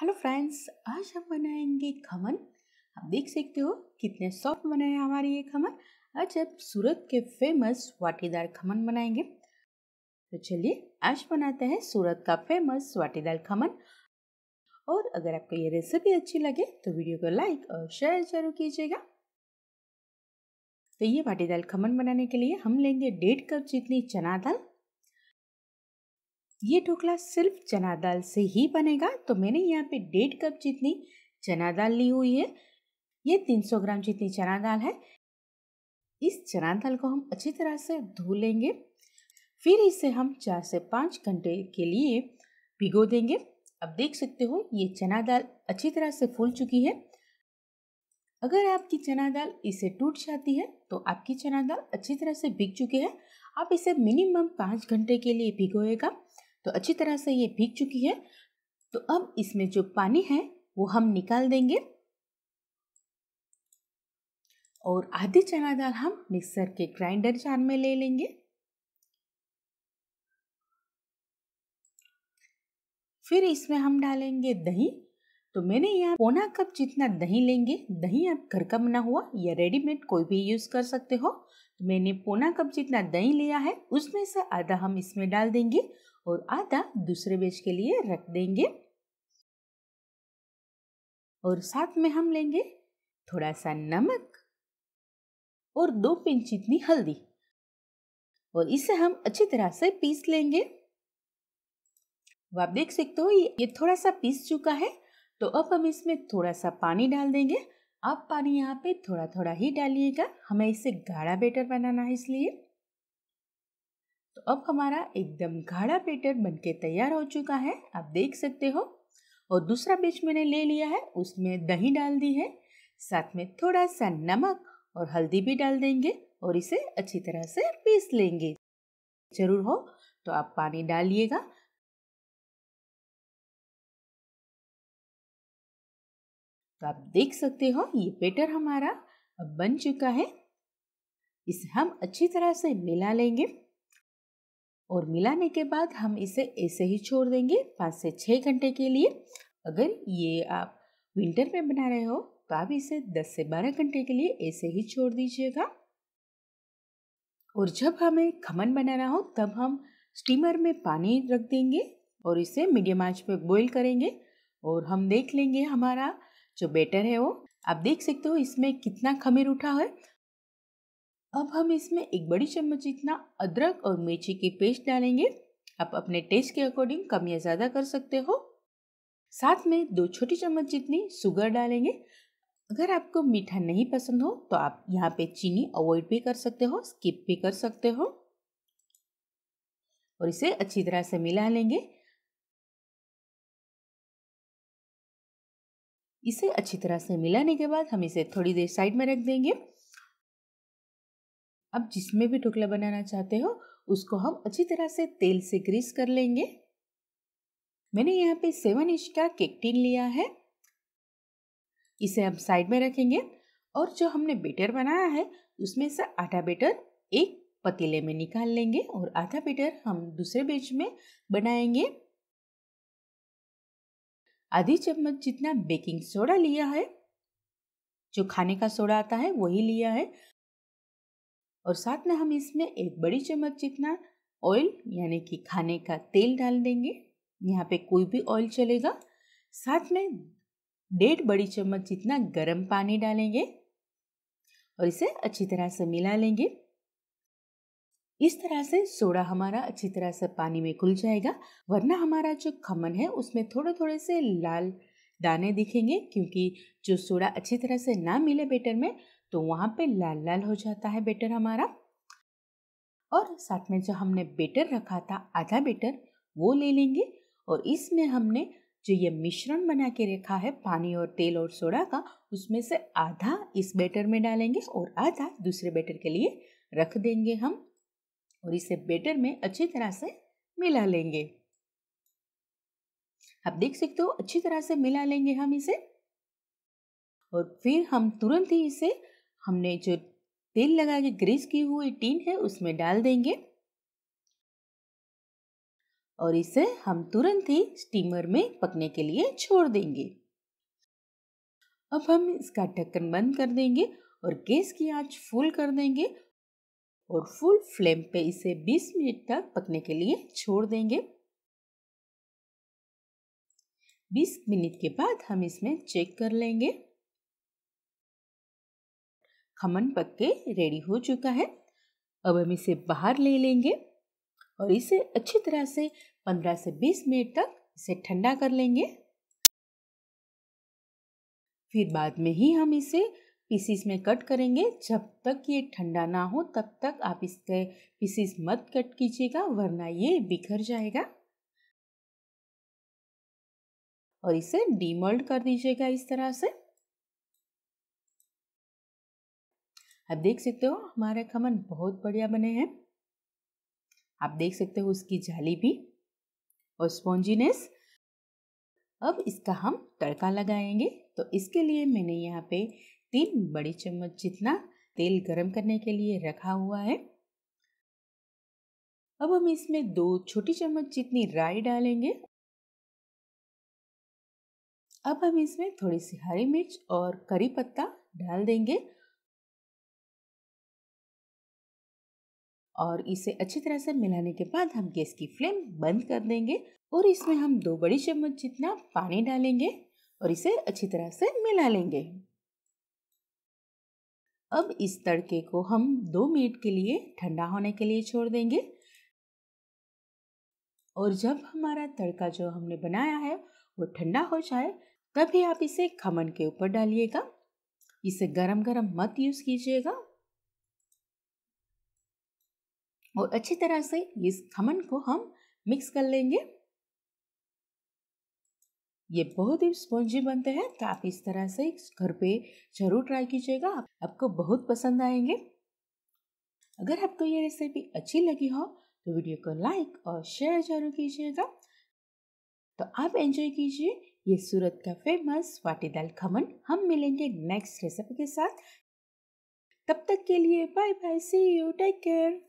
hello friends आज हम बनाएंगे खमन आप देख सकते हो कितने सॉफ्ट बने हैं हमारे ये खमन आज हम सूरत के फेमस वाटीदार खमन बनाएंगे तो चलिए आज बनाते हैं सूरत का फेमस वाटीदार खमन और अगर आपको ये रेसिपी अच्छी लगे तो वीडियो को लाइक और शेयर जरूर कीजिएगा तो ये वाटी दाल खमन बनाने के लिए हम लेंगे डेढ़ कप जितनी चना दाल ये ढोकला सिर्फ चना दाल से ही बनेगा तो मैंने यहाँ पे डेढ़ कप जितनी चना दाल ली हुई है ये 300 ग्राम जितनी चना दाल है इस चना दाल को हम अच्छी तरह से धो लेंगे फिर इसे हम चार से पाँच घंटे के लिए भिगो देंगे अब देख सकते हो ये चना दाल अच्छी तरह से फूल चुकी है अगर आपकी चना दाल इसे टूट जाती है तो आपकी चना दाल अच्छी तरह से भिग चुकी है आप इसे मिनिमम पाँच घंटे के लिए भिगोएगा तो अच्छी तरह से ये भीग चुकी है तो अब इसमें जो पानी है वो हम निकाल देंगे और आधी चना दाल हम मिक्सर के ग्राइंडर जार में ले लेंगे फिर इसमें हम डालेंगे दही तो मैंने यहाँ पौना कप जितना दही लेंगे दही आप घर का बना हुआ या रेडीमेड कोई भी यूज़ कर सकते हो तो मैंने पौना कप जितना दही लिया है उसमें से आधा हम इसमें डाल देंगे और आधा दूसरे बेच के लिए रख देंगे और साथ में हम लेंगे थोड़ा सा नमक और दो पिंच इतनी हल्दी और इसे हम अच्छी तरह से पीस लेंगे आप देख सकते हो ये थोड़ा सा पीस चुका है तो अब हम इसमें थोड़ा सा पानी डाल देंगे आप पानी यहाँ पे थोड़ा थोड़ा ही डालिएगा हमें इसे गाढ़ा बेटर बनाना है इसलिए तो अब हमारा एकदम गाढ़ा बेटर बनके तैयार हो चुका है आप देख सकते हो और दूसरा बीच मैंने ले लिया है उसमें दही डाल दी है साथ में थोड़ा सा नमक और हल्दी भी डाल देंगे और इसे अच्छी तरह से पीस लेंगे जरूर हो तो आप पानी डालिएगा तो आप देख सकते हो ये बेटर हमारा अब बन चुका है इसे हम अच्छी तरह से मिला लेंगे और मिलाने के बाद हम इसे ऐसे ही छोड़ देंगे पाँच से छः घंटे के लिए अगर ये आप विंटर में बना रहे हो तो आप इसे 10 से 12 घंटे के लिए ऐसे ही छोड़ दीजिएगा और जब हमें खमन बनाना हो तब हम स्टीमर में पानी रख देंगे और इसे मीडियम आंच पे बॉईल करेंगे और हम देख लेंगे हमारा जो बेटर है वो आप देख सकते हो इसमें कितना खमीर उठा है अब हम इसमें एक बड़ी चम्मच जितना अदरक और मिर्ची की पेस्ट डालेंगे आप अपने टेस्ट के अकॉर्डिंग कम या ज़्यादा कर सकते हो साथ में दो छोटी चम्मच जितनी शुगर डालेंगे अगर आपको मीठा नहीं पसंद हो तो आप यहाँ पे चीनी अवॉइड भी कर सकते हो स्किप भी कर सकते हो और इसे अच्छी तरह से मिला लेंगे इसे अच्छी तरह से मिलाने के बाद हम इसे थोड़ी देर साइड में रख देंगे अब जिसमें भी ढोकला बनाना चाहते हो उसको हम अच्छी तरह से तेल से ग्रीस कर लेंगे मैंने यहाँ पे सेवन इंच का केक टिन लिया है इसे हम साइड में रखेंगे और जो हमने बेटर बनाया है उसमें से आधा बेटर एक पतीले में निकाल लेंगे और आधा बेटर हम दूसरे बेच में बनाएंगे आधी चम्मच जितना बेकिंग सोडा लिया है जो खाने का सोडा आता है वही लिया है और साथ में हम इसमें एक बड़ी चम्मच जितना ऑयल यानी कि खाने का तेल डाल देंगे यहाँ पे कोई भी ऑयल चलेगा साथ में डेढ़ बड़ी चम्मच जितना गर्म पानी डालेंगे और इसे अच्छी तरह से मिला लेंगे इस तरह से सोडा हमारा अच्छी तरह से पानी में घुल जाएगा वरना हमारा जो खमन है उसमें थोड़े थोड़े से लाल दाने दिखेंगे क्योंकि जो सोडा अच्छी तरह से ना मिले बेटर में तो वहाँ पे लाल लाल हो जाता है बेटर हमारा और साथ में जो हमने बेटर रखा था आधा बेटर वो ले लेंगे और इसमें हमने जो ये मिश्रण बना के रखा है पानी और तेल और सोडा का उसमें से आधा इस बेटर में डालेंगे और आधा दूसरे बेटर के लिए रख देंगे हम और इसे बेटर में अच्छी तरह से मिला लेंगे आप देख सकते हो अच्छी तरह से मिला लेंगे हम इसे और फिर हम तुरंत ही इसे हमने जो तेल लगा के ग्रीस की हुई टीन है उसमें डाल देंगे और इसे हम तुरंत ही स्टीमर में पकने के लिए छोड़ देंगे अब हम इसका ढक्कन बंद कर देंगे और गैस की आंच फुल कर देंगे और फुल फ्लेम पे इसे 20 मिनट तक पकने के लिए छोड़ देंगे 20 मिनट के बाद हम इसमें चेक कर लेंगे खमन पक के रेडी हो चुका है अब हम इसे बाहर ले लेंगे और इसे अच्छी तरह से 15 से 20 मिनट तक इसे ठंडा कर लेंगे फिर बाद में ही हम इसे पीसीस में कट करेंगे जब तक ये ठंडा ना हो तब तक आप इसके पीसीस मत कट कीजिएगा वरना ये बिखर जाएगा और इसे डीमल्ड कर दीजिएगा इस तरह से आप देख सकते हो हमारे खमन बहुत बढ़िया बने हैं आप देख सकते हो उसकी जाली भी और स्पॉन्जीनेस अब इसका हम तड़का लगाएंगे तो इसके लिए मैंने यहाँ पे तीन बड़ी चम्मच जितना तेल गरम करने के लिए रखा हुआ है अब हम इसमें दो छोटी चम्मच जितनी राई डालेंगे अब हम इसमें थोड़ी सी हरी मिर्च और करी पत्ता डाल देंगे और इसे अच्छी तरह से मिलाने के बाद हम गैस की फ्लेम बंद कर देंगे और इसमें हम दो बड़ी चम्मच जितना पानी डालेंगे और इसे अच्छी तरह से मिला लेंगे अब इस तड़के को हम दो मिनट के लिए ठंडा होने के लिए छोड़ देंगे और जब हमारा तड़का जो हमने बनाया है वो ठंडा हो जाए तभी आप इसे खमन के ऊपर डालिएगा इसे गरम गरम मत यूज़ कीजिएगा और अच्छी तरह से इस खमन को हम मिक्स कर लेंगे ये बहुत ही स्पॉन्जी बनते हैं तो आप इस तरह से घर पे जरूर ट्राई कीजिएगा आपको बहुत पसंद आएंगे अगर आपको ये रेसिपी अच्छी लगी हो तो वीडियो को लाइक और शेयर जरूर कीजिएगा तो आप एंजॉय कीजिए ये सूरत का फेमस वाटी दाल खमन हम मिलेंगे नेक्स्ट रेसिपी के साथ तब तक के लिए bye bye see you take care